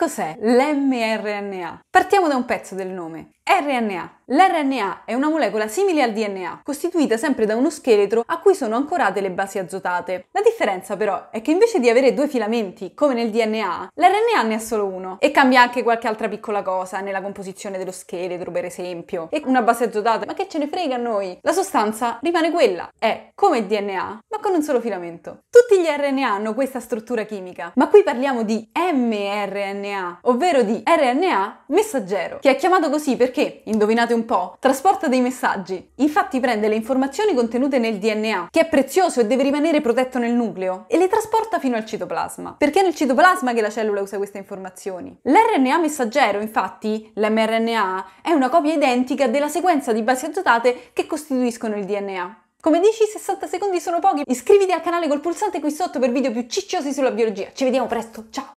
cos'è l'mRNA? Partiamo da un pezzo del nome. RNA. L'RNA è una molecola simile al DNA, costituita sempre da uno scheletro a cui sono ancorate le basi azotate. La differenza però è che invece di avere due filamenti, come nel DNA, l'RNA ne ha solo uno. E cambia anche qualche altra piccola cosa nella composizione dello scheletro, per esempio. E una base azotata, ma che ce ne frega a noi? La sostanza rimane quella. È, come il DNA, con un solo filamento. Tutti gli RNA hanno questa struttura chimica, ma qui parliamo di mRNA, ovvero di RNA messaggero, che è chiamato così perché, indovinate un po', trasporta dei messaggi. Infatti prende le informazioni contenute nel DNA, che è prezioso e deve rimanere protetto nel nucleo, e le trasporta fino al citoplasma, perché è nel citoplasma che la cellula usa queste informazioni. L'RNA messaggero, infatti, l'mRNA, è una copia identica della sequenza di basi addotate che costituiscono il DNA. Come dici, 60 secondi sono pochi. Iscriviti al canale col pulsante qui sotto per video più cicciosi sulla biologia. Ci vediamo presto, ciao!